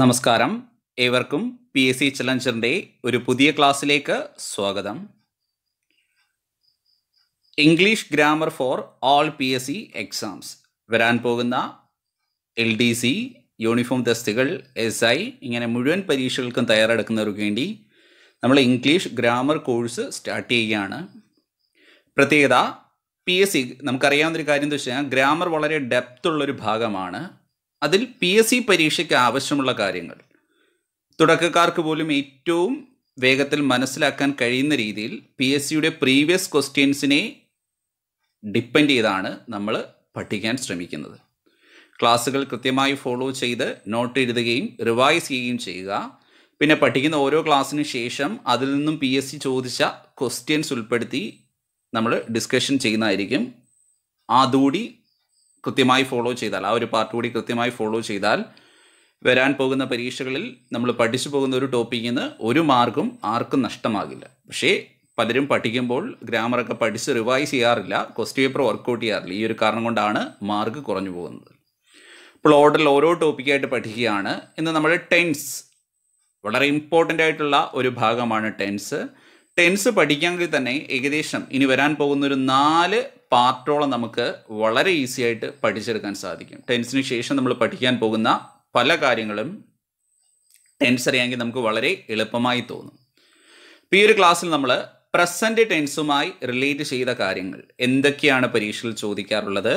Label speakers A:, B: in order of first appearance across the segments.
A: നമസ്കാരം ഏവർക്കും P S C ചലഞ്ചറിൻ്റെ ഒരു പുതിയ ക്ലാസ്സിലേക്ക് സ്വാഗതം English grammar for all P S C exams വരാൻ പോകുന്ന എൽ ഡി സി യൂണിഫോം ടെസ്റ്റുകൾ എസ് ഐ ഇങ്ങനെ മുഴുവൻ പരീക്ഷകൾക്കും തയ്യാറെടുക്കുന്നവർക്ക് വേണ്ടി നമ്മൾ ഇംഗ്ലീഷ് ഗ്രാമർ കോഴ്സ് സ്റ്റാർട്ട് ചെയ്യുകയാണ് പ്രത്യേകത പി എസ് സി നമുക്കറിയാവുന്നൊരു കാര്യം എന്താ വെച്ച് കഴിഞ്ഞാൽ ഗ്രാമർ വളരെ ഡെപ്തുള്ളൊരു ഭാഗമാണ് അതിൽ പി എസ് സി പരീക്ഷയ്ക്ക് ആവശ്യമുള്ള കാര്യങ്ങൾ തുടക്കക്കാർക്ക് പോലും ഏറ്റവും വേഗത്തിൽ മനസ്സിലാക്കാൻ കഴിയുന്ന രീതിയിൽ പി എസ് സിയുടെ പ്രീവിയസ് ക്വസ്റ്റ്യൻസിനെ ഡിപ്പെൻഡ് ചെയ്താണ് നമ്മൾ പഠിക്കാൻ ശ്രമിക്കുന്നത് ക്ലാസ്സുകൾ കൃത്യമായി ഫോളോ ചെയ്ത് നോട്ട് എഴുതുകയും റിവൈസ് ചെയ്യുകയും ചെയ്യുക പിന്നെ പഠിക്കുന്ന ഓരോ ക്ലാസ്സിന് ശേഷം അതിൽ നിന്നും പി എസ് സി ചോദിച്ച ക്വസ്റ്റ്യൻസ് ഉൾപ്പെടുത്തി നമ്മൾ ഡിസ്കഷൻ ചെയ്യുന്നതായിരിക്കും അതുകൂടി കൃത്യമായി ഫോളോ ചെയ്താൽ ആ ഒരു പാർട്ട് കൂടി കൃത്യമായി ഫോളോ ചെയ്താൽ വരാൻ പോകുന്ന പരീക്ഷകളിൽ നമ്മൾ പഠിച്ചു പോകുന്ന ഒരു ടോപ്പിക്കിൽ നിന്ന് ഒരു മാർക്കും ആർക്കും നഷ്ടമാകില്ല പക്ഷേ പലരും പഠിക്കുമ്പോൾ ഗ്രാമറൊക്കെ പഠിച്ച് റിവൈസ് ചെയ്യാറില്ല ക്വസ്റ്റ്യൻ പേപ്പർ വർക്കൗട്ട് ചെയ്യാറില്ല ഈ ഒരു കാരണം കൊണ്ടാണ് മാർക്ക് കുറഞ്ഞു പോകുന്നത് ഇപ്പോൾ ഓർഡറിൽ ഓരോ ടോപ്പിക്കായിട്ട് പഠിക്കുകയാണ് ഇന്ന് നമ്മൾ ടെൻസ് വളരെ ഇമ്പോർട്ടൻ്റ് ആയിട്ടുള്ള ഒരു ഭാഗമാണ് ടെൻസ് ടെൻസ് പഠിക്കാമെങ്കിൽ തന്നെ ഏകദേശം ഇനി വരാൻ പോകുന്ന ഒരു നാല് പാർട്ടോളം നമുക്ക് വളരെ ഈസി ആയിട്ട് പഠിച്ചെടുക്കാൻ സാധിക്കും ടെൻസിന് ശേഷം നമ്മൾ പഠിക്കാൻ പോകുന്ന പല കാര്യങ്ങളും ടെൻസ് അറിയാമെങ്കിൽ നമുക്ക് വളരെ എളുപ്പമായി തോന്നും ഇപ്പോൾ ഈ ഒരു ക്ലാസ്സിൽ നമ്മൾ പ്രസൻറ്റ് ടെൻസുമായി റിലേറ്റ് ചെയ്ത കാര്യങ്ങൾ എന്തൊക്കെയാണ് പരീക്ഷയിൽ ചോദിക്കാറുള്ളത്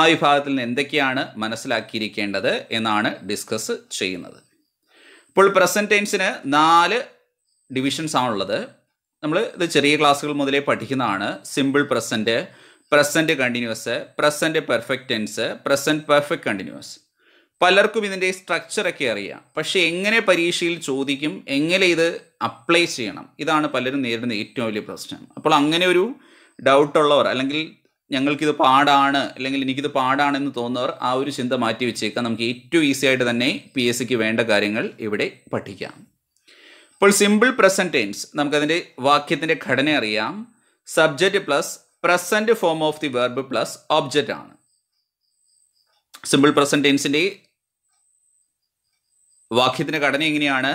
A: ആ വിഭാഗത്തിൽ നിന്ന് എന്തൊക്കെയാണ് മനസ്സിലാക്കിയിരിക്കേണ്ടത് എന്നാണ് ഡിസ്കസ് ചെയ്യുന്നത് ഇപ്പോൾ പ്രസൻറ്റ് ടെൻസിന് നാല് ഡിവിഷൻസ് ആണുള്ളത് നമ്മൾ ഇത് ചെറിയ ക്ലാസ്സുകൾ മുതലേ പഠിക്കുന്നതാണ് simple present present continuous present perfect tense present perfect continuous പലർക്കും ഇതിൻ്റെ സ്ട്രക്ചറൊക്കെ അറിയാം പക്ഷേ എങ്ങനെ പരീക്ഷയിൽ ചോദിക്കും എങ്ങനെ ഇത് അപ്ലൈ ചെയ്യണം ഇതാണ് പലരും നേരിടുന്ന ഏറ്റവും വലിയ പ്രശ്നം അപ്പോൾ അങ്ങനെ ഒരു ഡൗട്ടുള്ളവർ അല്ലെങ്കിൽ ഞങ്ങൾക്കിത് പാടാണ് അല്ലെങ്കിൽ എനിക്കിത് പാടാണെന്ന് തോന്നുന്നവർ ആ ഒരു ചിന്ത മാറ്റി വെച്ചേക്കാം നമുക്ക് ഏറ്റവും ഈസി ആയിട്ട് തന്നെ പി എസ് സിക്ക് വേണ്ട കാര്യങ്ങൾ ഇവിടെ പഠിക്കാം ഇപ്പോൾ സിമ്പിൾ പ്രസൻറ്റേൻസ് നമുക്കതിൻ്റെ വാക്യത്തിൻ്റെ ഘടന അറിയാം subject plus present form of the verb plus object ആണ് സിമ്പിൾ പ്രസന്റ് ടെൻസിൻ്റെ വാക്യത്തിൻ്റെ ഘടന എങ്ങനെയാണ്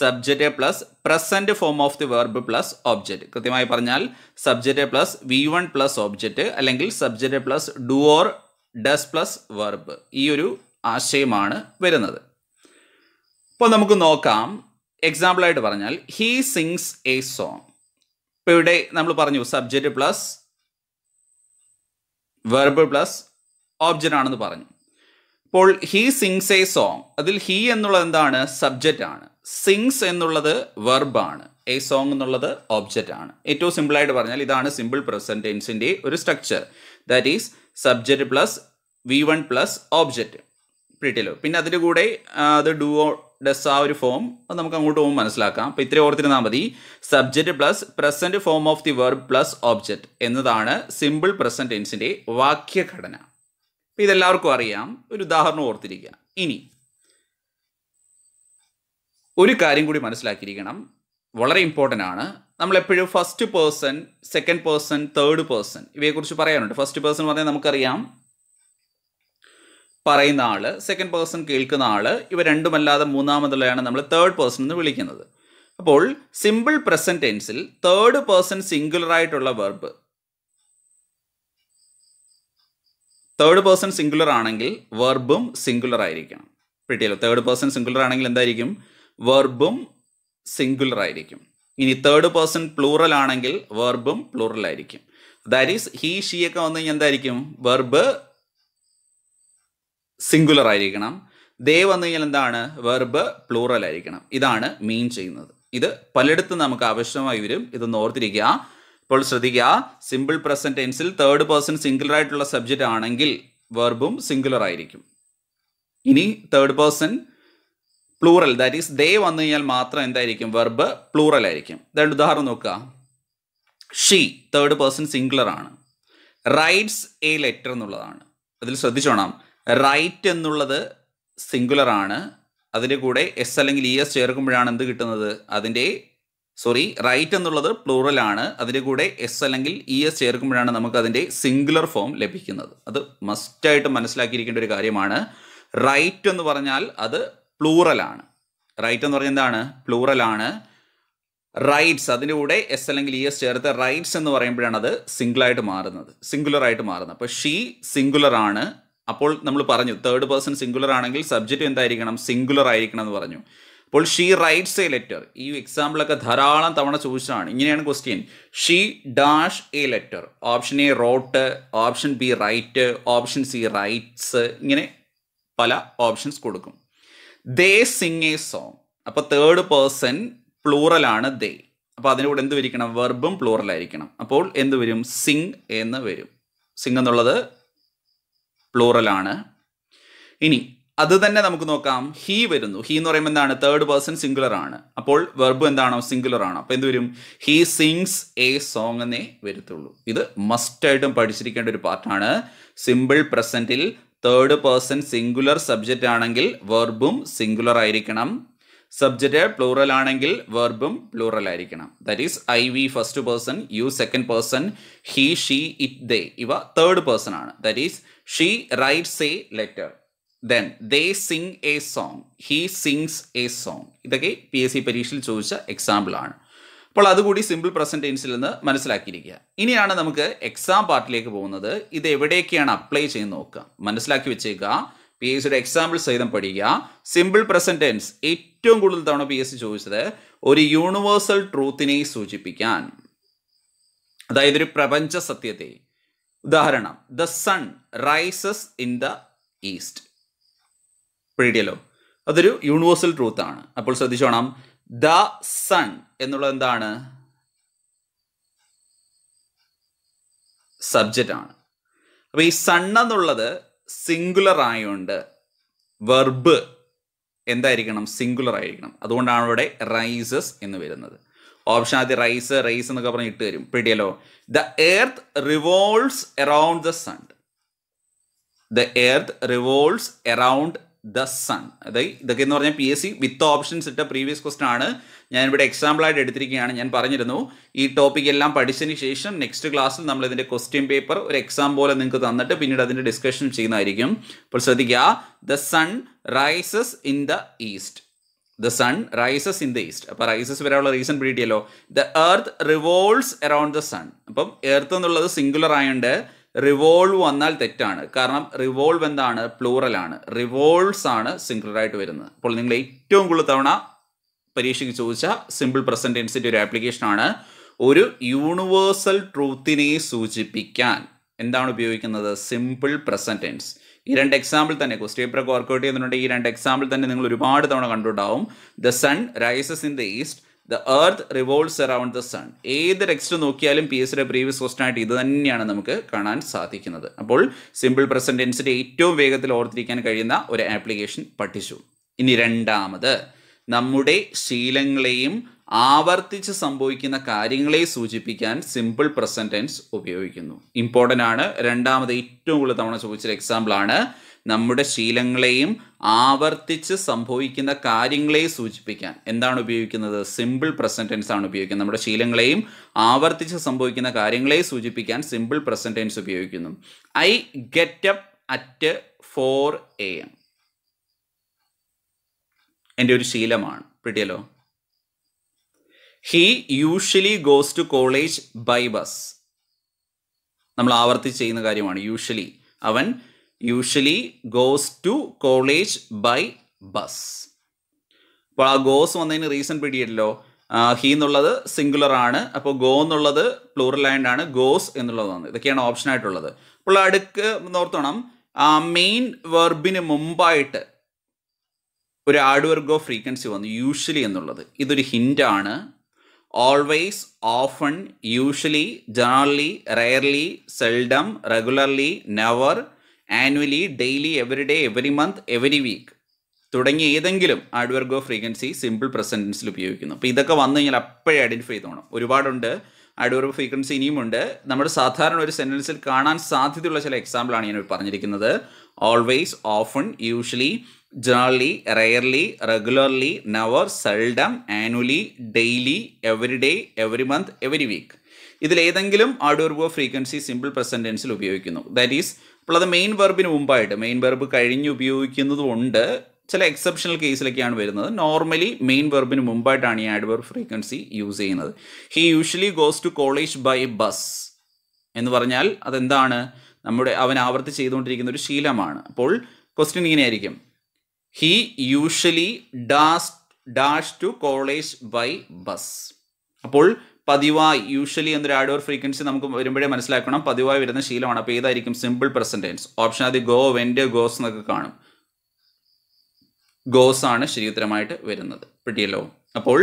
A: subject plus present form of the verb plus object കൃത്യമായി പറഞ്ഞാൽ subject plus V one plus object അല്ലെങ്കിൽ subject plus do or does plus verb ഈ ഒരു ആശയമാണ് വരുന്നത് അപ്പോൾ നമുക്ക് നോക്കാം എക്സാമ്പിളായിട്ട് പറഞ്ഞാൽ ഹീ സിങ്സ് എ സോങ് ഇപ്പോൾ ഇവിടെ നമ്മൾ പറഞ്ഞു subject plus verb plus object ആണെന്ന് പറഞ്ഞു ഇപ്പോൾ ഹീ സിങ്സ് എ സോങ് അതിൽ ഹീ എന്നുള്ളത് എന്താണ് സബ്ജക്റ്റ് ആണ് സിങ്സ് എന്നുള്ളത് വെർബാണ് എ സോങ് എന്നുള്ളത് ഓബ്ജക്റ്റ് ആണ് ഏറ്റവും സിമ്പിളായിട്ട് പറഞ്ഞാൽ ഇതാണ് സിമ്പിൾ ടെൻസിന്റെ ഒരു structure that is subject plus V one plus object പ്രിറ്റിലോ പിന്നെ അതിൻ്റെ കൂടെ അത് ഡുവോ ഡസ് ആ ഒരു ഫോം അത് നമുക്ക് അങ്ങോട്ട് പോകുമ്പോൾ മനസ്സിലാക്കാം അപ്പോൾ ഇത്രയും ഓർത്തിരുന്നാൽ മതി subject plus present form of the verb plus object എന്നതാണ് സിമ്പിൾ പ്രസൻറ്റ് വാക്യഘടന അപ്പോൾ ഇതെല്ലാവർക്കും അറിയാം ഒരു ഉദാഹരണം ഓർത്തിരിക്കുക ഇനി ഒരു കാര്യം കൂടി മനസ്സിലാക്കിയിരിക്കണം വളരെ ഇമ്പോർട്ടൻ്റ് ആണ് നമ്മളെപ്പോഴും first person second person third person ഇവയെക്കുറിച്ച് പറയാനുണ്ട് ഫസ്റ്റ് പേഴ്സൺ പറഞ്ഞാൽ നമുക്കറിയാം പറയുന്ന ആൾ സെക്കൻഡ് പേഴ്സൺ കേൾക്കുന്ന ആൾ ഇവ രണ്ടുമല്ലാതെ മൂന്നാമതുള്ളയാണ് നമ്മൾ തേർഡ് പേഴ്സൺ എന്ന് വിളിക്കുന്നത് അപ്പോൾ സിമ്പിൾ പ്രസന്റ് ടെൻസിൽ തേർഡ് പേഴ്സൺ സിംഗുലർ ആയിട്ടുള്ള വെർബ് തേർഡ് പേഴ്സൺ സിംഗുലർ ആണെങ്കിൽ വെർബും സിംഗുലർ ആയിരിക്കണം പിടിയല്ലോ തേർഡ് പേഴ്സൺ സിംഗുലർ ആണെങ്കിൽ എന്തായിരിക്കും വെർബും സിംഗുലർ ആയിരിക്കും ഇനി തേർഡ് പേഴ്സൺ പ്ലൂറൽ ആണെങ്കിൽ വെർബും പ്ലൂറൽ ആയിരിക്കും ദാറ്റ് ഈസ് ഹീ ഷീ ഒക്കെ വന്നു കഴിഞ്ഞാൽ എന്തായിരിക്കും വെർബ് സിംഗുലർ ആയിരിക്കണം ദേ വന്നു കഴിഞ്ഞാൽ എന്താണ് വെർബ് പ്ലൂറൽ ആയിരിക്കണം ഇതാണ് മീൻ ചെയ്യുന്നത് ഇത് പലയിടത്തും നമുക്ക് ആവശ്യമായി വരും ഇതൊന്ന് ഓർത്തിരിക്കുക ഇപ്പോൾ ശ്രദ്ധിക്കുക സിമ്പിൾ പ്രസന്റ് ടെൻസിൽ തേർഡ് പേഴ്സൺ സിംഗുലർ ആയിട്ടുള്ള സബ്ജക്റ്റ് ആണെങ്കിൽ വെർബും സിംഗുലർ ആയിരിക്കും ഇനി third person plural that is they വന്നു കഴിഞ്ഞാൽ മാത്രം എന്തായിരിക്കും വെർബ് പ്ലൂറൽ ആയിരിക്കും ഇതായിട്ട് ഉദാഹരണം നോക്കുക ഷീ തേർഡ് പേഴ്സൺ സിംഗുലർ ആണ് റൈറ്റ്സ് എ ലെറ്റർ എന്നുള്ളതാണ് അതിൽ ശ്രദ്ധിച്ചോണം റൈറ്റ് എന്നുള്ളത് സിംഗുലർ ആണ് അതിൻ്റെ കൂടെ എസ് അല്ലെങ്കിൽ ഇ e എസ് ചേർക്കുമ്പോഴാണ് എന്ത് കിട്ടുന്നത് അതിൻ്റെ സോറി റൈറ്റ് എന്നുള്ളത് പ്ലൂറൽ ആണ് അതിൻ്റെ കൂടെ എസ് അല്ലെങ്കിൽ ഇ e എസ് ചേർക്കുമ്പോഴാണ് നമുക്ക് അതിൻ്റെ സിംഗുലർ ഫോം ലഭിക്കുന്നത് അത് മസ്റ്റായിട്ട് മനസ്സിലാക്കിയിരിക്കേണ്ട ഒരു കാര്യമാണ് റൈറ്റ് എന്ന് പറഞ്ഞാൽ അത് പ്ലൂറലാണ് റൈറ്റ് എന്ന് പറഞ്ഞാൽ എന്താണ് പ്ലൂറലാണ് റൈറ്റ്സ് അതിൻ്റെ കൂടെ എസ് അല്ലെങ്കിൽ ഇ e എസ് ചേർത്ത് റൈറ്റ്സ് എന്ന് പറയുമ്പോഴാണ് അത് സിംഗിളായിട്ട് മാറുന്നത് സിംഗുലർ ആയിട്ട് മാറുന്നത് അപ്പോൾ ഷീ സിംഗുലർ ആണ് അപ്പോൾ നമ്മൾ പറഞ്ഞു തേർഡ് പേഴ്സൺ സിംഗുലർ ആണെങ്കിൽ സബ്ജക്റ്റ് എന്തായിരിക്കണം സിംഗുലർ ആയിരിക്കണം എന്ന് പറഞ്ഞു അപ്പോൾ ഷീ റൈറ്റ്സ് എ ലെറ്റർ ഈ എക്സാമ്പിളൊക്കെ ധാരാളം തവണ ചോദിച്ചതാണ് ഇങ്ങനെയാണ് question she dash a letter option A wrote option B write option C writes ഇങ്ങനെ പല ഓപ്ഷൻസ് കൊടുക്കും ദേ സിംഗ് എ സോങ് അപ്പോൾ തേർഡ് പേഴ്സൺ പ്ലൂറലാണ് ദേ അപ്പോൾ അതിൻ്റെ കൂടെ എന്ത് വരിക്കണം വെർബും പ്ലൂറലായിരിക്കണം അപ്പോൾ എന്ത് വരും സിങ് എന്ന് വരും സിംഗ് എന്നുള്ളത് പ്ലൂറലാണ് ഇനി അത് തന്നെ നമുക്ക് നോക്കാം ഹീ വരുന്നു ഹീ എന്ന് പറയുമ്പോൾ എന്താണ് തേർഡ് പേഴ്സൺ സിംഗുലർ ആണ് അപ്പോൾ വെർബ് എന്താണോ സിംഗുലർ ആണ് അപ്പോൾ എന്ത് വരും ഹീ സിങ്സ് എ സോങ് എന്നേ വരത്തുള്ളൂ ഇത് മസ്റ്റായിട്ടും പഠിച്ചിരിക്കേണ്ട ഒരു പാർട്ടാണ് സിമ്പിൾ പ്രസൻറ്റിൽ തേർഡ് പേഴ്സൺ സിംഗുലർ സബ്ജക്റ്റ് ആണെങ്കിൽ വെർബും സിംഗുലർ ആയിരിക്കണം സബ്ജക്റ്റ് പ്ലൂറൽ ആണെങ്കിൽ വെർബും പ്ലൂറൽ ആയിരിക്കണം that is I we first person you second person he she it they ഇവ തേർഡ് പേഴ്സൺ ആണ് that is She writes a letter then they sing a song He sings a song ഇതൊക്കെ P S C പരീക്ഷയിൽ ചോദിച്ച example ആണ് അപ്പോൾ അതുകൂടി simple present ടെൻസിൽ നിന്ന് മനസ്സിലാക്കിയിരിക്കുക ഇനിയാണ് നമുക്ക് എക്സാം പാർട്ടിലേക്ക് പോകുന്നത് ഇത് എവിടെയൊക്കെയാണ് അപ്ലൈ ചെയ്ത് നോക്കുക മനസ്സിലാക്കി വെച്ചേക്കുക പി എസ് സിയുടെ എക്സാമ്പിൾ സഹിതം പഠിക്കുക സിമ്പിൾ പ്രസൻറ്റ് ടെൻസ് ഏറ്റവും കൂടുതൽ തവണ പി എസ് സി ചോദിച്ചത് ഒരു യൂണിവേഴ്സൽ ട്രൂത്തിനെ സൂചിപ്പിക്കാൻ അതായത് ഒരു പ്രപഞ്ച സത്യത്തെ ഉദാഹരണം the sun rises in the east പിടിയല്ലോ അതൊരു യൂണിവേഴ്സൽ ട്രൂത്ത് ആണ് അപ്പോൾ ശ്രദ്ധിച്ചോണം ദ സൺ എന്നുള്ളത് എന്താണ് സബ്ജക്റ്റ് ആണ് അപ്പോൾ ഈ സൺ എന്നുള്ളത് സിംഗുലർ ആയതുകൊണ്ട് വെർബ് എന്തായിരിക്കണം സിംഗുലർ ആയിരിക്കണം അതുകൊണ്ടാണ് ഇവിടെ റൈസസ് എന്ന് വരുന്നത് ഓപ്ഷൻ ആദ്യം റൈസ് റൈസ് എന്നൊക്കെ പറഞ്ഞ് ഇട്ട് തരും പിടിയല്ലോ the earth revolves around the sun the earth revolves around the sun അതായത് ഇതൊക്കെ എന്ന് പറഞ്ഞാൽ P S C with options ഇട്ട പ്രീവിയസ് ക്വസ്റ്റൻ ആണ് ഞാൻ ഇവിടെ എക്സാമ്പിൾ ആയിട്ട് എടുത്തിരിക്കുകയാണ് ഞാൻ പറഞ്ഞിരുന്നു ഈ ടോപ്പിക് എല്ലാം പഠിച്ചതിന് ശേഷം നെക്സ്റ്റ് ക്ലാസ്സിൽ നമ്മൾ ഇതിൻ്റെ ക്വസ്റ്റ്യൻ പേപ്പർ ഒരു എക്സാം പോലെ നിങ്ങൾക്ക് തന്നിട്ട് പിന്നീട് അതിൻ്റെ ഡിസ്കഷൻ ചെയ്യുന്നതായിരിക്കും അപ്പോൾ ശ്രദ്ധിക്കുക the sun rises in the east the sun rises in the east അപ്പോൾ റൈസസ് വരാനുള്ള റീസൺ പിടിയല്ലോ the earth revolves around the sun അപ്പം എർത്ത് എന്നുള്ളത് സിംഗുലർ ആയതുകൊണ്ട് റിവോൾവ് വന്നാൽ തെറ്റാണ് കാരണം റിവോൾവ് എന്താണ് പ്ലൂറലാണ് റിവോൾവ്സ് ആണ് സിംഗുലർ ആയിട്ട് വരുന്നത് അപ്പോൾ നിങ്ങൾ ഏറ്റവും കൂടുതൽ തവണ പരീക്ഷയ്ക്ക് ചോദിച്ച സിമ്പിൾ പ്രസന്റ് ടെൻസിൻ്റെ ഒരു ആപ്ലിക്കേഷനാണ് ഒരു യൂണിവേഴ്സൽ ട്രൂത്തിനെ സൂചിപ്പിക്കാൻ എന്താണ് ഉപയോഗിക്കുന്നത് സിമ്പിൾ പ്രസന്റ് ടെൻസ് ഈ രണ്ട് എക്സാമ്പിൾ തന്നെ ക്വസ്റ്റ്യൻ പേപ്പറൊക്കെ വർക്കൗട്ട് ചെയ്യുന്നുണ്ടെങ്കിൽ ഈ രണ്ട് എക്സാമ്പിൾ തന്നെ നിങ്ങൾ ഒരുപാട് തവണ കണ്ടുണ്ടാവും the sun rises in the east the earth revolves around the sun ഏത് ടെക്സ്റ്റ് നോക്കിയാലും പി എസ് പ്രീവിയസ് ക്വസ്റ്റൻ ആയിട്ട് ഇത് തന്നെയാണ് നമുക്ക് കാണാൻ സാധിക്കുന്നത് അപ്പോൾ സിമ്പിൾ പ്രസന്റ് ടെൻസിന്റെ ഏറ്റവും വേഗത്തിൽ ഓർത്തിരിക്കാൻ കഴിയുന്ന ഒരു ആപ്ലിക്കേഷൻ പഠിച്ചു ഇനി രണ്ടാമത് നമ്മുടെ ശീലങ്ങളെയും ആവർത്തിച്ച് സംഭവിക്കുന്ന കാര്യങ്ങളെ സൂചിപ്പിക്കാൻ സിമ്പിൾ പ്രസന്റ് ടെൻസ് ഉപയോഗിക്കുന്നു ഇമ്പോർട്ടൻ്റ് ആണ് രണ്ടാമത് ഏറ്റവും കൂടുതൽ തവണ ചോദിച്ചൊരു എക്സാമ്പിൾ ആണ് നമ്മുടെ ശീലങ്ങളെയും ആവർത്തിച്ച് സംഭവിക്കുന്ന കാര്യങ്ങളെ സൂചിപ്പിക്കാൻ എന്താണ് ഉപയോഗിക്കുന്നത് സിമ്പിൾ പ്രസന്റ് ടെൻസ് ആണ് ഉപയോഗിക്കുന്നത് നമ്മുടെ ശീലങ്ങളെയും ആവർത്തിച്ച് സംഭവിക്കുന്ന കാര്യങ്ങളെ സൂചിപ്പിക്കാൻ സിമ്പിൾ പ്രസന്റ് ടെൻസ് ഉപയോഗിക്കുന്നു I get up at four A M എൻ്റെ ഒരു ശീലമാണ് പിടിയല്ലോ he usually goes to college by bus നമ്മൾ ആവർത്തിച്ച് ചെയ്യുന്ന കാര്യമാണ് യൂഷ്വലി അവൻ usually goes to college by bus അപ്പോൾ ആ ഗോസ് വന്നതിന് റീസൺ പിടിയല്ലോ ഹി എന്നുള്ളത് സിംഗുലർ ആണ് അപ്പോൾ ഗോ എന്നുള്ളത് പ്ലൂറൽ ആണ് ഗോസ് എന്നുള്ളത് വന്നത് ഇതൊക്കെയാണ് ഓപ്ഷൻ ആയിട്ടുള്ളത് അപ്പോൾ അടുക്ക് നോർത്തണം ആ മെയിൻ വെർബിന് മുമ്പായിട്ട് ഒരു ആഡ് വെർഗ് ഓഫ് ഫ്രീക്വൻസി വന്നു യൂഷ്വലി എന്നുള്ളത് ഇതൊരു ഹിൻ്റാണ് always often usually generally rarely seldom regularly never annually daily every day every month every week തുടങ്ങിയ ഏതെങ്കിലും ആഡ്വർഗോ ഫ്രീക്വൻസി സിമ്പിൾ പ്രസൻറ്റൻസിൽ ഉപയോഗിക്കുന്നു അപ്പോൾ ഇതൊക്കെ വന്നു കഴിഞ്ഞാൽ അപ്പോഴേ ഐഡൻറ്റിഫൈ ചെയ്തോണം ഒരുപാടുണ്ട് ആഡ്വർഗോ ഓഫ് ഫ്രീക്വൻസി ഇനിയുമുണ്ട് നമ്മുടെ സാധാരണ ഒരു സെൻറ്റൻസിൽ കാണാൻ സാധ്യതയുള്ള ചില എക്സാമ്പിളാണ് ഞാൻ പറഞ്ഞിരിക്കുന്നത് always, often, usually, generally, rarely, regularly, never, seldom, annually, daily, every day, every month, every week. ഇതിലേതെങ്കിലും ആഡൂർബോ ഫ്രീക്വൻസി സിമ്പിൾ പ്രസൻറ്റൻസിൽ ടെൻസിൽ ഉപയോഗിക്കുന്നു ദാറ്റ് ഈസ് അപ്പോൾ അത് മെയിൻ വെർബിന് മുമ്പായിട്ട് മെയിൻ വെർബ് കഴിഞ്ഞ് ഉപയോഗിക്കുന്നതുകൊണ്ട് ചില എക്സെപ്ഷണൽ കേസിലൊക്കെയാണ് വരുന്നത് നോർമലി മെയിൻ വെർബിന് മുമ്പായിട്ടാണ് ഈ ആഡ്വർബ് ഫ്രീക്വൻസി യൂസ് ചെയ്യുന്നത് he usually goes to college by bus എന്ന് പറഞ്ഞാൽ അതെന്താണ് നമ്മുടെ അവൻ ആവർത്തി ചെയ്തുകൊണ്ടിരിക്കുന്ന ഒരു ശീലമാണ് അപ്പോൾ ക്വസ്റ്റ്യൻ ഇങ്ങനെയായിരിക്കും he usually does dash to college by bus അപ്പോൾ പതിവായി യൂഷ്വലി എന്നൊരു ആഡ് ഓർ ഫ്രീക്വൻസി നമുക്ക് വരുമ്പോഴേ മനസ്സിലാക്കണം പതിവായി വരുന്ന ശീലമാണ് അപ്പോൾ ഏതായിരിക്കും സിമ്പിൾ പ്രസൻറ്റൻസ് ഓപ്ഷൻ അത് ഗോ വെൻഡ് ഗോസ് എന്നൊക്കെ കാണും ഗോസ് ആണ് ശരി ഉത്തരമായിട്ട് വരുന്നത് പിടിയല്ലോ അപ്പോൾ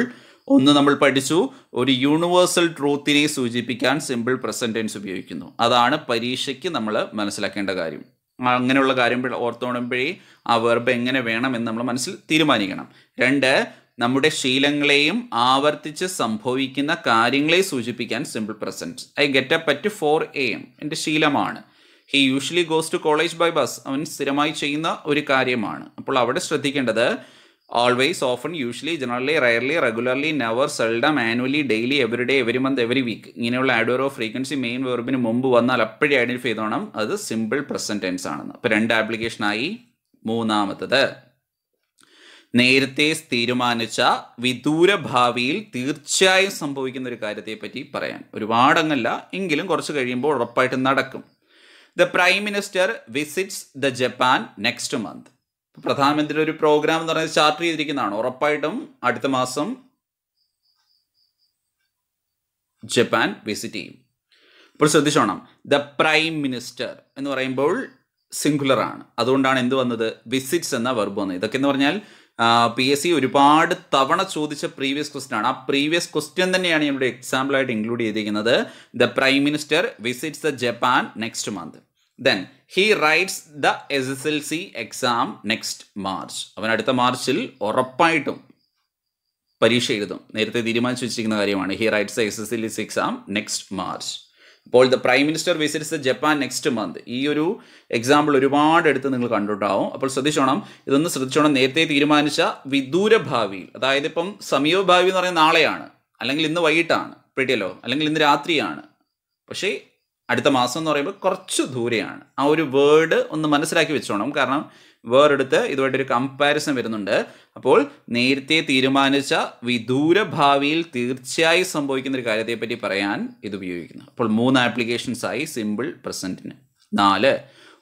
A: ഒന്ന് നമ്മൾ പഠിച്ചു ഒരു യൂണിവേഴ്സൽ ട്രൂത്തിനെ സൂചിപ്പിക്കാൻ സിമ്പിൾ പ്രസന്റ് ടെൻസ് ഉപയോഗിക്കുന്നു അതാണ് പരീക്ഷയ്ക്ക് നമ്മൾ മനസ്സിലാക്കേണ്ട കാര്യം അങ്ങനെയുള്ള കാര്യം ഓർത്തോണുമ്പോഴേ ആ വെർബ് എങ്ങനെ വേണം എന്ന് നമ്മൾ മനസ്സിൽ തീരുമാനിക്കണം രണ്ട് നമ്മുടെ ശീലങ്ങളെയും ആവർത്തിച്ച് സംഭവിക്കുന്ന കാര്യങ്ങളെ സൂചിപ്പിക്കാൻ simple present I get up at four A M എൻ്റെ ശീലമാണ് he usually goes to college by bus അവൻ സ്ഥിരമായി ചെയ്യുന്ന ഒരു കാര്യമാണ് അപ്പോൾ അവിടെ ശ്രദ്ധിക്കേണ്ടത് always often usually generally rarely regularly never seldom annually daily every day every month every week ഇങ്ങനെയുള്ള ആഡോർ ഓഫ് ഫ്രീക്വൻസി മെയിൻ വെർബിന് മുമ്പ് വന്നാൽ അപ്പോഴേ ഐഡന്റിഫൈ ചെയ്തോണം അത് സിമ്പിൾ പ്രസന്റ് ടെൻസ് ആണെന്ന് അപ്പൊ രണ്ട് ആപ്ലിക്കേഷനായി മൂന്നാമത്തത് നേരത്തെ തീരുമാനിച്ച വിദൂര ഭാവിയിൽ തീർച്ചയായും സംഭവിക്കുന്ന ഒരു കാര്യത്തെ പറ്റി പറയാൻ ഒരുപാടങ്ങല്ല എങ്കിലും കുറച്ച് കഴിയുമ്പോൾ ഉറപ്പായിട്ട് നടക്കും the prime minister visits the Japan next month പ്രധാനമന്ത്രിയുടെ ഒരു പ്രോഗ്രാം എന്ന് പറയുന്നത് സ്റ്റാർട്ട് ചെയ്തിരിക്കുന്നതാണ് ഉറപ്പായിട്ടും അടുത്ത മാസം ജപ്പാൻ വിസിറ്റ് ചെയ്യും ഇപ്പോൾ ശ്രദ്ധിച്ചോണം ദ പ്രൈം മിനിസ്റ്റർ എന്ന് പറയുമ്പോൾ സിംഗുലർ ആണ് അതുകൊണ്ടാണ് എന്ത് വന്നത് വിസിറ്റ്സ് എന്ന വെർബ് വന്നത് ഇതൊക്കെ എന്ന് പറഞ്ഞാൽ പി എസ് സി ഒരുപാട് തവണ ചോദിച്ച പ്രീവിയസ് ക്വസ്റ്റ്യൻ ആണ് ആ പ്രീവിയസ് ക്വസ്റ്റ്യൻ തന്നെയാണ് നമ്മുടെ എക്സാമ്പിളായിട്ട് ഇൻക്ലൂഡ് ചെയ്തിരിക്കുന്നത് the prime minister visits the Japan next month then he writes the S S L C exam next March അവൻ അടുത്ത മാർച്ചിൽ ഉറപ്പായിട്ടും പരീക്ഷ എഴുതും നേരത്തെ തീരുമാനിച്ചു വെച്ചിരിക്കുന്ന കാര്യമാണ് he writes the S S L C exam next March ഇപ്പോൾ the prime minister visits Japan next month ഈ ഒരു എക്സാമ്പിൾ ഒരുപാട് എടുത്ത് നിങ്ങൾ കണ്ടിട്ടാവും അപ്പോൾ ശ്രദ്ധിച്ചോണം ഇതൊന്ന് ശ്രദ്ധിച്ചോണം നേരത്തെ തീരുമാനിച്ച വിദൂര ഭാവിയിൽ അതായത് ഇപ്പം സമീപഭാവി എന്ന് പറയുന്ന നാളെയാണ് അല്ലെങ്കിൽ ഇന്ന് വൈകിട്ടാണ് പെട്ടിയല്ലോ അല്ലെങ്കിൽ ഇന്ന് രാത്രിയാണ് പക്ഷേ അടുത്ത മാസം എന്ന് പറയുമ്പോൾ കുറച്ച് ദൂരെയാണ് ആ ഒരു വേർഡ് ഒന്ന് മനസ്സിലാക്കി വെച്ചോണം കാരണം വേറെടുത്ത് ഇതുമായിട്ടൊരു കമ്പാരിസൺ വരുന്നുണ്ട് അപ്പോൾ നേരത്തെ തീരുമാനിച്ച വിദൂര ഭാവിയിൽ തീർച്ചയായും സംഭവിക്കുന്ന ഒരു കാര്യത്തെപ്പറ്റി പറയാൻ ഇത് ഉപയോഗിക്കുന്നു അപ്പോൾ മൂന്ന് ആപ്ലിക്കേഷൻസ് ആയി സിമ്പിൾ പ്രസൻറ്റിന് നാല്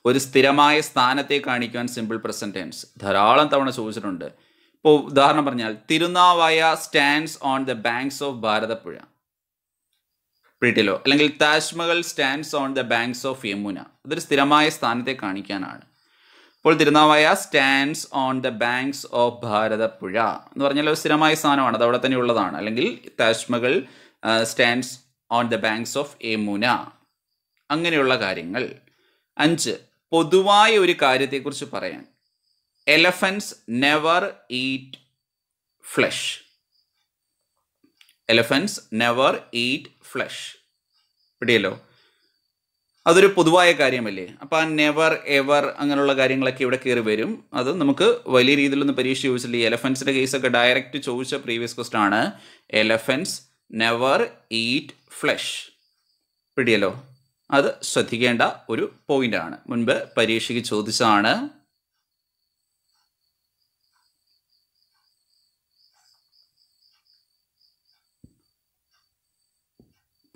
A: ഒരു സ്ഥിരമായ സ്ഥാനത്തെ കാണിക്കാൻ സിമ്പിൾ പ്രസൻറ്റ് ടെൻസ് ധാരാളം തവണ ചോദിച്ചിട്ടുണ്ട് ഇപ്പോൾ ഉദാഹരണം പറഞ്ഞാൽ Thirunavaya stands on the banks of Bharathappuzha പ്രീട്ടിലോ അല്ലെങ്കിൽ Taj Mahal stands on the banks of Yamuna അതൊരു സ്ഥിരമായ സ്ഥാനത്തെ കാണിക്കാനാണ് അപ്പോൾ Thirunavaya stands on the banks of Bharathappuzha എന്ന് പറഞ്ഞാൽ ഒരു സ്ഥിരമായ സ്ഥാനമാണ് അത് അവിടെ തന്നെ ഉള്ളതാണ് അല്ലെങ്കിൽ Taj Mahal stands on the banks of Yamuna അങ്ങനെയുള്ള കാര്യങ്ങൾ അഞ്ച് പൊതുവായ ഒരു കാര്യത്തെക്കുറിച്ച് പറയാൻ elephants never eat flesh elephants never eat flesh പിടിയല്ലോ അതൊരു പൊതുവായ കാര്യമല്ലേ അപ്പോൾ ആ നെവർ എവർ അങ്ങനെയുള്ള കാര്യങ്ങളൊക്കെ ഇവിടെ കയറി വരും അത് നമുക്ക് വലിയ രീതിയിലൊന്ന് പരീക്ഷ ചോദിച്ചില്ല ഈ എലഫൻസിൻ്റെ കേസൊക്കെ ഡയറക്റ്റ് ചോദിച്ച പ്രീവിയസ് ക്വസ്റ്റൻ ആണ് എലഫൻസ് നെവർ ഈറ്റ് ഫ്ലഷ് പിടിയല്ലോ അത് ശ്രദ്ധിക്കേണ്ട ഒരു പോയിൻ്റാണ് മുൻപ് പരീക്ഷയ്ക്ക് ചോദിച്ചതാണ്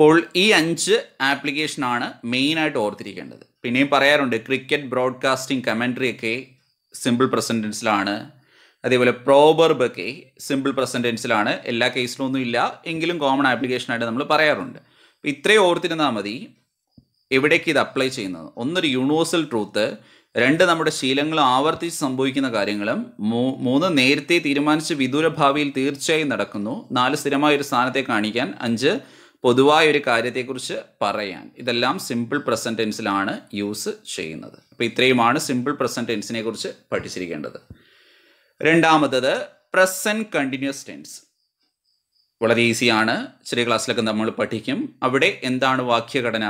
A: അപ്പോൾ ഈ അഞ്ച് ആപ്ലിക്കേഷനാണ് മെയിനായിട്ട് ഓർത്തിരിക്കേണ്ടത് പിന്നെയും പറയാറുണ്ട് ക്രിക്കറ്റ് ബ്രോഡ്കാസ്റ്റിംഗ് കമൻട്രി ഒക്കെ സിമ്പിൾ പ്രസൻറ്റൻസിലാണ് അതേപോലെ പ്രോബർബ് ഒക്കെ സിമ്പിൾ പ്രസൻറ്റൻസിലാണ് എല്ലാ കേസിലൊന്നും ഇല്ല എങ്കിലും കോമൺ ആപ്ലിക്കേഷനായിട്ട് നമ്മൾ പറയാറുണ്ട് അപ്പോൾ ഇത്രയും ഓർത്തിരുന്നാൽ മതി എവിടേക്ക് ഇത് അപ്ലൈ ചെയ്യുന്നത് ഒന്നൊരു യൂണിവേഴ്സൽ ട്രൂത്ത് രണ്ട് നമ്മുടെ ശീലങ്ങൾ ആവർത്തിച്ച് സംഭവിക്കുന്ന കാര്യങ്ങളും മൂന്ന് നേരത്തെ തീരുമാനിച്ച് വിദൂര ഭാവിയിൽ തീർച്ചയായും നടക്കുന്നു നാല് സ്ഥിരമായ ഒരു സ്ഥാനത്തെ കാണിക്കാൻ അഞ്ച് പൊതുവായ ഒരു കാര്യത്തെക്കുറിച്ച് പറയാൻ ഇതെല്ലാം സിമ്പിൾ പ്രസൻറ്റ് ടെൻസിലാണ് യൂസ് ചെയ്യുന്നത് അപ്പോൾ ഇത്രയുമാണ് സിമ്പിൾ പ്രസൻറ്റ് കുറിച്ച് പഠിച്ചിരിക്കേണ്ടത് രണ്ടാമത്തത് പ്രസൻറ്റ് കണ്ടിന്യൂസ് ടെൻസ് വളരെ ഈസിയാണ് ചെറിയ ക്ലാസ്സിലൊക്കെ നമ്മൾ പഠിക്കും അവിടെ എന്താണ് വാക്യഘടന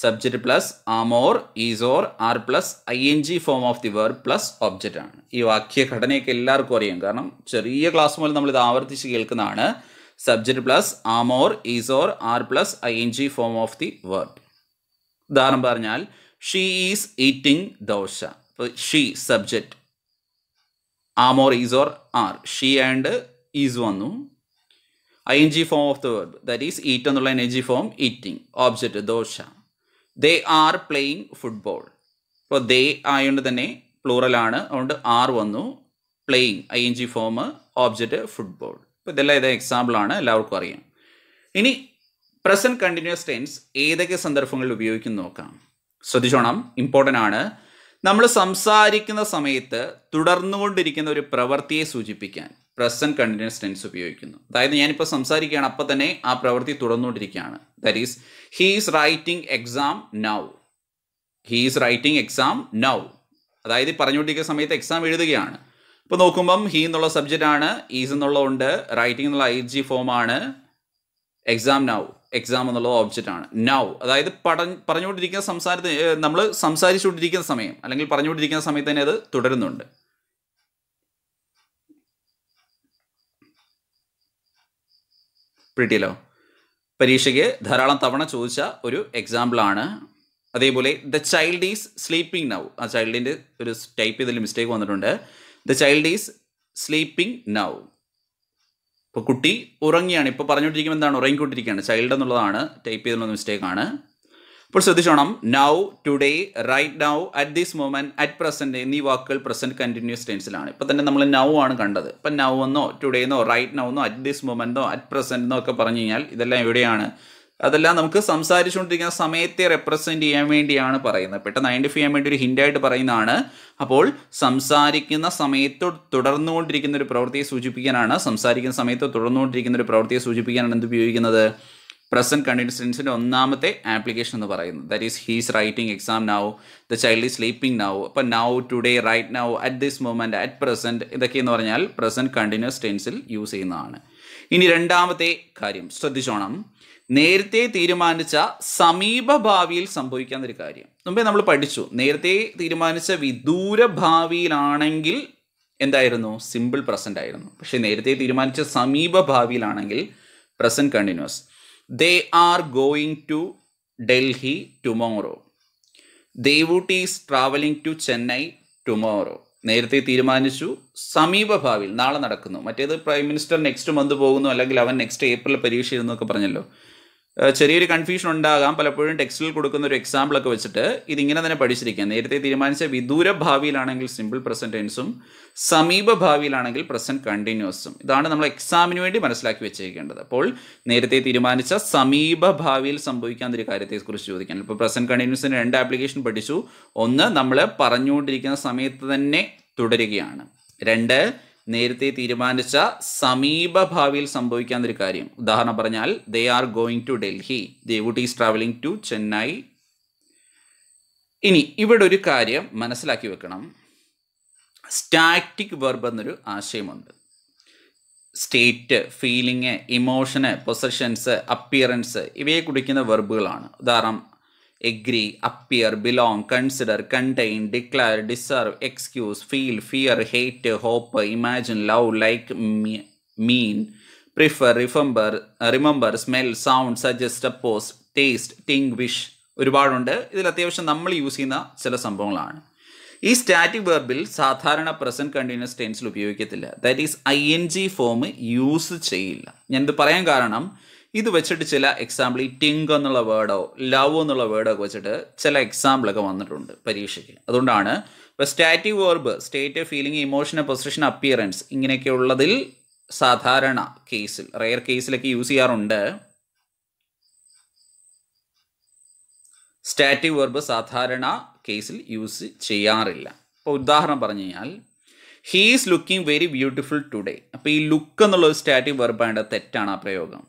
A: subject plus am or is or are plus I N G form of the verb plus object ആണ് ഈ വാക്യഘടനയൊക്കെ എല്ലാവർക്കും അറിയാം കാരണം ചെറിയ ക്ലാസ് മുതൽ നമ്മൾ ഇത് ആവർത്തിച്ച് കേൾക്കുന്നതാണ് subject plus am or or is or are plus I N G form of the verb ഉദാഹരണം പറഞ്ഞാൽ she is eating dosa she subject am or or is or are she and is വന്നു I N G form of the verb that is eat എന്നുള്ള N N G form eating object dosa they are playing football ഇപ്പോൾ they ആയതുകൊണ്ട് തന്നെ പ്ലൂറലാണ് അതുകൊണ്ട് are വന്നു playing I N G form object football അപ്പോൾ ഇതെല്ലാം ഇതേ എക്സാമ്പിളാണ് എല്ലാവർക്കും അറിയാം ഇനി പ്രസൻറ്റ് കണ്ടിന്യൂസ് ടെൻസ് ഏതൊക്കെ സന്ദർഭങ്ങളിൽ ഉപയോഗിക്കുന്ന നോക്കാം ശ്രദ്ധിച്ചോണം ഇമ്പോർട്ടൻ്റ് ആണ് നമ്മൾ സംസാരിക്കുന്ന സമയത്ത് തുടർന്നുകൊണ്ടിരിക്കുന്ന ഒരു പ്രവൃത്തിയെ സൂചിപ്പിക്കാൻ പ്രസൻറ്റ് കണ്ടിന്യൂസ് ടെൻസ് ഉപയോഗിക്കുന്നു അതായത് ഞാനിപ്പോൾ സംസാരിക്കുകയാണ് അപ്പം തന്നെ ആ പ്രവൃത്തി തുടർന്നുകൊണ്ടിരിക്കുകയാണ് that is he is writing exam now he is writing exam now അതായത് പറഞ്ഞുകൊണ്ടിരിക്കുന്ന സമയത്ത് എക്സാം എഴുതുകയാണ് ഇപ്പോൾ നോക്കുമ്പം ഹി എന്നുള്ള സബ്ജക്റ്റ് ആണ് ഈസ് ഉണ്ട് റൈറ്റിംഗ് എന്നുള്ള ഐ ജി ആണ് എക്സാം നൗ എക്സാം എന്നുള്ളത് ഓബ്ജക്റ്റ് ആണ് നൗ അതായത് പഠ പറഞ്ഞുകൊണ്ടിരിക്കുന്ന സംസാരത്തിന് നമ്മൾ സംസാരിച്ചുകൊണ്ടിരിക്കുന്ന സമയം അല്ലെങ്കിൽ പറഞ്ഞുകൊണ്ടിരിക്കുന്ന സമയത്ത് തന്നെ അത് തുടരുന്നുണ്ട് പിടിയല്ലോ പരീക്ഷയ്ക്ക് ധാരാളം തവണ ചോദിച്ച ഒരു എക്സാമ്പിളാണ് അതേപോലെ the child is sleeping now ആ ചൈൽഡിൻ്റെ ഒരു ടൈപ്പ് ചെയ്തതിൽ മിസ്റ്റേക്ക് വന്നിട്ടുണ്ട് the child is sleeping now ഇപ്പോൾ കുട്ടി ഉറങ്ങിയാണ് ഇപ്പോൾ പറഞ്ഞുകൊണ്ടിരിക്കുമ്പോൾ എന്താണ് ഉറങ്ങിക്കൊണ്ടിരിക്കുകയാണ് ചൈൽഡ് എന്നുള്ളതാണ് ടൈപ്പ് ചെയ്തുള്ള മിസ്റ്റേക്ക് ആണ് ഇപ്പോൾ ശ്രദ്ധിച്ചോണം now today right now at this moment at present എന്നീ വാക്കുകൾ പ്രസൻറ്റ് കണ്ടിന്യൂസ് ടെൻസിലാണ് ഇപ്പോൾ തന്നെ നമ്മൾ നൗ ആണ് കണ്ടത് ഇപ്പം നൗ എന്നോ ടുഡേ എന്നോ റൈറ്റ് നൗ എന്നോ അറ്റ് ദിസ് മൊമെൻറ്റോ അറ്റ് പ്രസൻറ്റ് എന്നോ ഒക്കെ പറഞ്ഞു കഴിഞ്ഞാൽ ഇതെല്ലാം എവിടെയാണ് അതെല്ലാം നമുക്ക് സംസാരിച്ചുകൊണ്ടിരിക്കുന്ന സമയത്തെ റെപ്രസെൻറ്റ് ചെയ്യാൻ വേണ്ടിയാണ് പറയുന്നത് പെട്ടെന്ന് ഐഡൻറ്റിഫൈ ചെയ്യാൻ വേണ്ടി ഒരു ഹിൻഡായിട്ട് പറയുന്നതാണ് അപ്പോൾ സംസാരിക്കുന്ന സമയത്ത് തുടർന്നുകൊണ്ടിരിക്കുന്ന ഒരു പ്രവൃത്തിയെ സൂചിപ്പിക്കാനാണ് സംസാരിക്കുന്ന സമയത്ത് തുടർന്നുകൊണ്ടിരിക്കുന്ന ഒരു പ്രവൃത്തിയെ സൂചിപ്പിക്കാനാണ് എന്ത് ഉപയോഗിക്കുന്നത് പ്രസന്റ് കണ്ടിൻസൻസിൻ്റെ ഒന്നാമത്തെ ആപ്ലിക്കേഷൻ എന്ന് പറയുന്നത് that is he's writing exam now the child is sleeping now അപ്പം now today right now at this moment at present ഇതൊക്കെയെന്ന് പറഞ്ഞാൽ പ്രസൻറ്റ് കണ്ടിന്യൂസ് ടെൻസിൽ യൂസ് ചെയ്യുന്നതാണ് ഇനി രണ്ടാമത്തെ കാര്യം ശ്രദ്ധിച്ചോണം നേരത്തെ തീരുമാനിച്ച സമീപഭാവിയിൽ സംഭവിക്കാവുന്ന ഒരു കാര്യം മുമ്പേ നമ്മൾ പഠിച്ചു നേരത്തെ തീരുമാനിച്ച വിദൂര ഭാവിയിലാണെങ്കിൽ എന്തായിരുന്നു സിമ്പിൾ പ്രസന്റ് ആയിരുന്നു പക്ഷെ നേരത്തെ തീരുമാനിച്ച ഭാവിയിലാണെങ്കിൽ present continuous they are going to Delhi tomorrow Devootty is travelling to Chennai tomorrow നേരത്തെ തീരുമാനിച്ചു ഭാവിയിൽ നാളെ നടക്കുന്നു മറ്റേത് പ്രൈം മിനിസ്റ്റർ നെക്സ്റ്റ് മന്ത് പോകുന്നു അല്ലെങ്കിൽ അവൻ നെക്സ്റ്റ് ഏപ്രിൽ പരീക്ഷ ഇരുന്നൊക്കെ പറഞ്ഞല്ലോ ചെറിയൊരു കൺഫ്യൂഷൻ ഉണ്ടാകാം പലപ്പോഴും ടെക്സ്റ്റിൽ കൊടുക്കുന്ന ഒരു എക്സാമ്പിളൊക്കെ വെച്ചിട്ട് ഇതിങ്ങനെ തന്നെ പഠിച്ചിരിക്കുക നേരത്തെ തീരുമാനിച്ച വിദൂര ഭാവിയിലാണെങ്കിൽ സിമ്പിൾ പ്രസൻറ്റ് ടെൻസും സമീപ ഭാവിയിലാണെങ്കിൽ പ്രസൻറ്റ് കണ്ടിന്യൂസും ഇതാണ് നമ്മൾ എക്സാമിന് വേണ്ടി മനസ്സിലാക്കി വെച്ചേക്കേണ്ടത് അപ്പോൾ നേരത്തെ തീരുമാനിച്ച സമീപ ഭാവിയിൽ സംഭവിക്കാത്ത ഒരു കാര്യത്തെക്കുറിച്ച് ചോദിക്കാൻ ഇപ്പോൾ പ്രസൻറ്റ് കണ്ടിന്യൂസിൻ്റെ രണ്ട് ആപ്ലിക്കേഷൻ പഠിച്ചു ഒന്ന് നമ്മൾ പറഞ്ഞുകൊണ്ടിരിക്കുന്ന സമയത്ത് തന്നെ തുടരുകയാണ് രണ്ട് നേരത്തെ തീരുമാനിച്ച സമീപഭാവിയിൽ സംഭവിക്കാൻ ഒരു കാര്യം ഉദാഹരണം പറഞ്ഞാൽ they are going to Delhi Devootty is travelling to Chennai ഇനി ഇവിടെ ഒരു കാര്യം മനസ്സിലാക്കി വെക്കണം സ്റ്റാറ്റിക് വെർബ് എന്നൊരു ആശയമുണ്ട് state feeling emotion possessions appearance ഇവയെ കുടിക്കുന്ന വെർബുകളാണ് ഉദാഹരണം agree, appear, belong, consider, contain, declare, deserve, excuse, feel, fear, hate, hope, imagine, love, like, mean, prefer remember smell, smell sound suggest oppose taste wish. Wish ഒരുപാടുണ്ട് ഇതിൽ അത്യാവശ്യം നമ്മൾ use ചെയ്യുന്ന ചില സംഭവങ്ങളാണ് ഈ സ്റ്റാറ്റിക് വെർബിൽ സാധാരണ പ്രസന്റ് കണ്ടിന്യൂസ് ടെൻസിൽ ഉപയോഗിക്കത്തില്ല that is I N G form use ചെയ്യില്ല ഞാനിത് പറയാൻ കാരണം ഇത് വെച്ചിട്ട് ചില എക്സാമ്പിൾ ഈ ടിങ്ക് എന്നുള്ള വേർഡോ ലവ് എന്നുള്ള വേർഡോ ഒക്കെ വെച്ചിട്ട് ചില എക്സാമ്പിളൊക്കെ വന്നിട്ടുണ്ട് പരീക്ഷയ്ക്ക് അതുകൊണ്ടാണ് ഇപ്പോൾ stative verb state feeling emotion position appearance ഇങ്ങനെയൊക്കെ ഉള്ളതിൽ സാധാരണ കേസിൽ റെയർ കേസിലൊക്കെ യൂസ് ചെയ്യാറുണ്ട് സ്റ്റാറ്റീവ് വെർബ് സാധാരണ കേസിൽ യൂസ് ചെയ്യാറില്ല ഇപ്പോൾ ഉദാഹരണം പറഞ്ഞു കഴിഞ്ഞാൽ he is looking very beautiful today അപ്പോൾ ഈ ലുക്ക് എന്നുള്ള ഒരു സ്റ്റാറ്റീവ് വെർബാണ് തെറ്റാണ് ആ പ്രയോഗം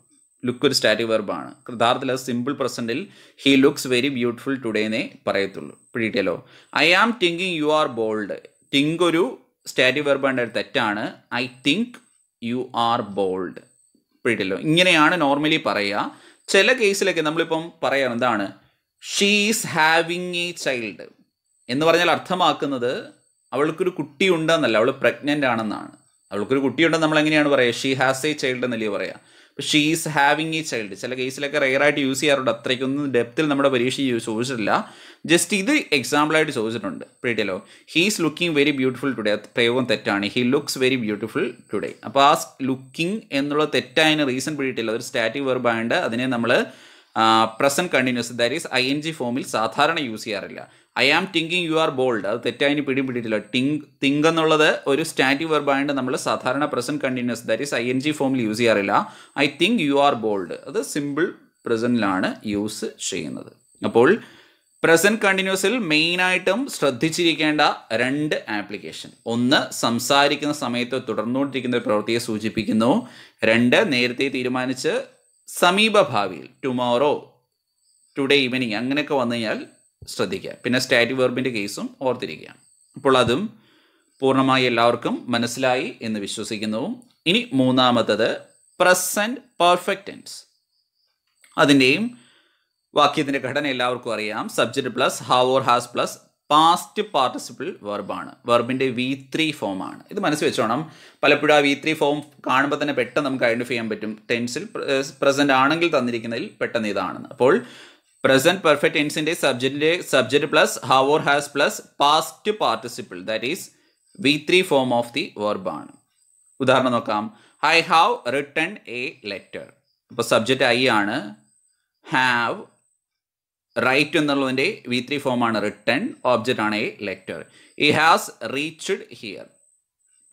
A: ലുക്ക് ഒരു സ്റ്റാറ്റിക് വെർബാണ് യഥാർത്ഥത്തിൽ അത് സിമ്പിൾ പ്രസൻറ്റിൽ he looks very beautiful today എന്നേ പറയത്തുള്ളൂ പിടിയിട്ടല്ലോ I am thinking you are bold think ഒരു സ്റ്റാറ്റിക് വെർബാൻ്റെ ഒരു തെറ്റാണ് I think you are bold പിടിയിട്ടല്ലോ ഇങ്ങനെയാണ് നോർമലി പറയുക ചില കേസിലൊക്കെ നമ്മളിപ്പം പറയാം എന്താണ് ഷീസ് ഹാവിങ് എ ചൈൽഡ് എന്ന് പറഞ്ഞാൽ അർത്ഥമാക്കുന്നത് അവൾക്കൊരു കുട്ടി ഉണ്ടെന്നല്ല അവൾ പ്രഗ്നൻ്റ് ആണെന്നാണ് അവൾക്കൊരു കുട്ടിയുണ്ടെന്ന് നമ്മൾ എങ്ങനെയാണ് പറയുക ഷീ ഹാസ് എ ചൈൽഡ് എന്നല്ലേ പറയുക ഇപ്പോൾ ഷീസ് ഹാവിങ് ഈ ചൈൽഡ് ചില കേസിലൊക്കെ റെയറായിട്ട് യൂസ് ചെയ്യാറുണ്ട് അത്രയ്ക്കൊന്നും ഡെപ്തിൽ നമ്മുടെ പരീക്ഷ ചോദിച്ചിട്ടില്ല ജസ്റ്റ് ഇത് എക്സാമ്പിളായിട്ട് ചോദിച്ചിട്ടുണ്ട് പ്രീട്ടിയലോ he's looking very beautiful today പ്രയോഗം തെറ്റാണ് he looks very beautiful today അപ്പോൾ ആ ലുക്കിംഗ് എന്നുള്ള തെറ്റായതിന് റീസൺ പിടിയിട്ടില്ല അതൊരു സ്റ്റാറ്റിക് വെർബായതുകൊണ്ട് അതിനെ നമ്മൾ present continuous that is I N G ഫോമിൽ സാധാരണ യൂസ് ചെയ്യാറില്ല I am thinking you are bold അത് തെറ്റായി പിടിയും പിടിയിട്ടില്ല ടിങ് തിങ്ക് എന്നുള്ളത് ഒരു സ്റ്റാറ്റീവ് വെർബായിട്ട് നമ്മൾ സാധാരണ present continuous that is I N G ഫോമിൽ യൂസ് ചെയ്യാറില്ല I think you are bold അത് സിമ്പിൾ പ്രസൻറ്റിലാണ് യൂസ് ചെയ്യുന്നത് അപ്പോൾ പ്രസൻറ്റ് കണ്ടിന്യൂസിൽ മെയിനായിട്ടും ശ്രദ്ധിച്ചിരിക്കേണ്ട രണ്ട് ആപ്ലിക്കേഷൻ ഒന്ന് സംസാരിക്കുന്ന സമയത്ത് തുടർന്നുകൊണ്ടിരിക്കുന്ന ഒരു പ്രവൃത്തിയെ സൂചിപ്പിക്കുന്നു രണ്ട് നേരത്തെ തീരുമാനിച്ച് സമീപഭാവിയിൽ ടുമോറോ ടുഡേ ഈവനിങ് അങ്ങനെയൊക്കെ വന്നു കഴിഞ്ഞാൽ ശ്രദ്ധിക്കുക പിന്നെ സ്റ്റാറ്റ് വെർബിൻ്റെ കേസും ഓർത്തിരിക്കുക അപ്പോൾ അതും പൂർണ്ണമായി എല്ലാവർക്കും മനസ്സിലായി എന്ന് വിശ്വസിക്കുന്നു ഇനി മൂന്നാമത്തത് പ്രസൻറ്റ് പെർഫെക്റ്റ് ടെൻസ് അതിൻ്റെയും വാക്യത്തിൻ്റെ ഘടന എല്ലാവർക്കും അറിയാം subject plus have or has plus past participle വെർബാണ് വെർബിൻ്റെ വി ത്രീ ഫോമാണ് ഇത് മനസ്സിൽ വെച്ചോണം പലപ്പോഴും ആ വി ത്രീ ഫോം കാണുമ്പോൾ തന്നെ പെട്ടെന്ന് നമുക്ക് ഐഡൻറ്റിഫൈ ചെയ്യാൻ പറ്റും ടെൻസിൽ പ്രസൻറ്റ് ആണെങ്കിൽ തന്നിരിക്കുന്നതിൽ പെട്ടെന്ന് ഇതാണെന്ന് അപ്പോൾ പ്രസന്റ് പെർഫെക്റ്റ് ടെൻസിൻ്റെ സബ്ജക്റ്റിൻ്റെ subject plus have or has plus past participle that is V three form of the വെർബാണ് ഉദാഹരണം നോക്കാം I have written a letter ഇപ്പോൾ സബ്ജക്റ്റ് ഐ ആണ് ഹാവ് റൈറ്റ് എന്നുള്ളതിൻ്റെ വി ത്രീ ഫോമാണ് റിട്ടേൺ ഓബ്ജക്റ്റ് ആണ് a letter he has reached here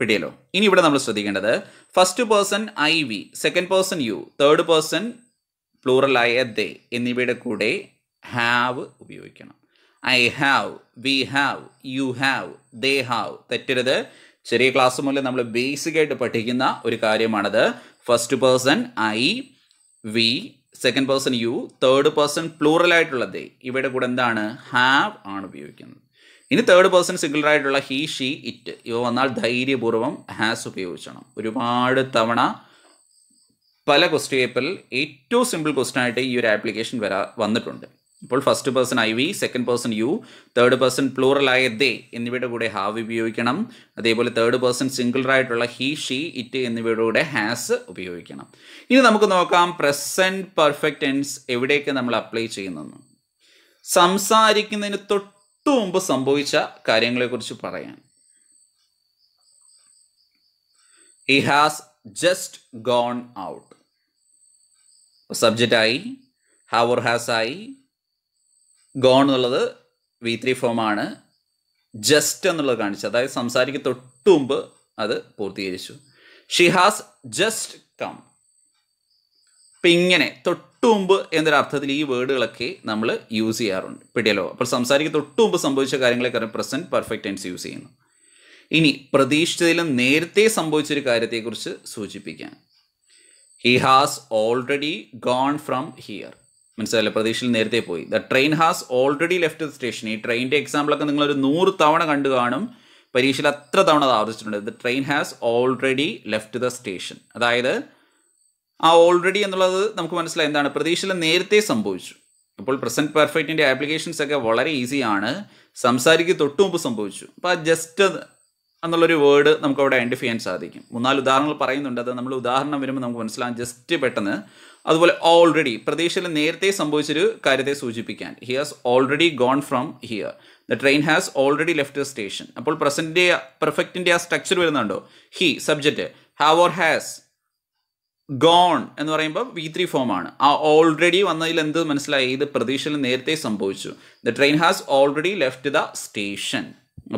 A: പിടിയല്ലോ ഇനി ഇവിടെ നമ്മൾ ശ്രദ്ധിക്കേണ്ടത് first person I we second person you third person പ്ലൂറലായ ദേ എന്നിവയുടെ കൂടെ ഹാവ് ഉപയോഗിക്കണം I have we have you have they have തെറ്റരുത് ചെറിയ ക്ലാസ് മുതലേ നമ്മൾ ബേസിക്കായിട്ട് പഠിക്കുന്ന ഒരു കാര്യമാണത് first person I we second person you third person plural ആയിട്ടുള്ള ദേ ഇവയുടെ കൂടെ എന്താണ് ഹാവ് ആണ് ഉപയോഗിക്കുന്നത് ഇനി തേർഡ് പേഴ്സൺ സിംഗുലർ ആയിട്ടുള്ള ഹീ ഷീ ഇറ്റ് ഇവ വന്നാൽ ധൈര്യപൂർവ്വം ഹാസ് ഉപയോഗിച്ചണം ഒരുപാട് തവണ പല ക്വസ്റ്റ്യൻ പേപ്പറിൽ ഏറ്റവും സിമ്പിൾ ക്വസ്റ്റ്യൻ ആയിട്ട് ഈ ഒരു ആപ്ലിക്കേഷൻ വരാ വന്നിട്ടുണ്ട് ഇപ്പോൾ first person I we second person you third person പ്ലൂറലായ ദേ എന്നിവയുടെ കൂടെ ഹാവ് ഉപയോഗിക്കണം അതേപോലെ തേർഡ് പേഴ്സൺ സിംഗിളറായിട്ടുള്ള ഹി ഷീ ഇറ്റ് എന്നിവയുടെ കൂടെ ഹാസ് ഉപയോഗിക്കണം ഇനി നമുക്ക് നോക്കാം പ്രസൻറ്റ് പെർഫെക്റ്റ് ടെൻസ് എവിടെയൊക്കെ നമ്മൾ അപ്ലൈ ചെയ്യുന്നെന്ന് സംസാരിക്കുന്നതിന് തൊട്ടു മുമ്പ് സംഭവിച്ച കാര്യങ്ങളെക്കുറിച്ച് പറയാൻ he has just gone out സബ്ജക്റ്റായി ഹാവർ ആയി ഗോൺ എന്നുള്ളത് വി ത്രീ ഫോമാണ് ജസ്റ്റ് എന്നുള്ളത് കാണിച്ചു അതായത് സംസാരിക്ക് തൊട്ട് മുമ്പ് അത് പൂർത്തീകരിച്ചു ഷി ഹാസ് ജസ്റ്റ് കം അപ്പം ഇങ്ങനെ തൊട്ട് മുമ്പ് അർത്ഥത്തിൽ ഈ വേർഡുകളൊക്കെ നമ്മൾ യൂസ് ചെയ്യാറുണ്ട് പിടിയലോ അപ്പോൾ സംസാരിക്ക് തൊട്ട് മുമ്പ് സംഭവിച്ച കാര്യങ്ങളെക്കാരം പ്രസൻറ്റ് പെർഫെക്റ്റ് ടെൻസ് യൂസ് ചെയ്യുന്നു ഇനി പ്രതീക്ഷിച്ചതിലും നേരത്തെ സംഭവിച്ചൊരു കാര്യത്തെക്കുറിച്ച് സൂചിപ്പിക്കാൻ he has already gone from here മനസ്സിലായില്ല പ്രതീക്ഷയിൽ നേരത്തെ പോയി the train has already left the station ഈ ട്രെയിനിൻ്റെ എക്സാമ്പിളൊക്കെ നിങ്ങൾ ഒരു നൂറ് തവണ കണ്ടു കാണും പരീക്ഷയിൽ അത്ര തവണ അത് ആവർത്തിച്ചിട്ടുണ്ട് the train has already left the station അതായത് ആ ഓൾറെഡി എന്നുള്ളത് നമുക്ക് മനസ്സിലായി എന്താണ് പ്രതീക്ഷയിൽ നേരത്തെ സംഭവിച്ചു അപ്പോൾ പ്രസൻറ്റ് പെർഫെക്റ്റിൻ്റെ ആപ്ലിക്കേഷൻസ് ഒക്കെ വളരെ ഈസിയാണ് സംസാരിക്കുക തൊട്ടു മുമ്പ് സംഭവിച്ചു അപ്പോൾ ആ ജസ്റ്റ് എന്നുള്ളൊരു വേർഡ് നമുക്ക് അവിടെ ഐഡൻറ്റിഫൈ ചെയ്യാൻ സാധിക്കും മൂന്നാല് ഉദാഹരണങ്ങൾ പറയുന്നുണ്ട് അത് നമ്മൾ ഉദാഹരണം വരുമ്പോൾ നമുക്ക് മനസ്സിലാകും ജസ്റ്റ് പെട്ടെന്ന് അതുപോലെ ഓൾറെഡി പ്രതീക്ഷയിൽ നേരത്തെ സംഭവിച്ചൊരു കാര്യത്തെ സൂചിപ്പിക്കാൻ he has already gone from here the train has already left station അപ്പോൾ പ്രസന്റിന്റെ പെർഫെക്റ്റിന്റെ ആ സ്ട്രക്ചർ വരുന്നുണ്ടോ he subject have or has gone എന്ന് പറയുമ്പോൾ വി ത്രീ ആണ് ആ ഓൾറെഡി വന്നതിൽ എന്ത് മനസ്സിലായി ഇത് പ്രതീക്ഷയിൽ നേരത്തെ സംഭവിച്ചു the train has already left the station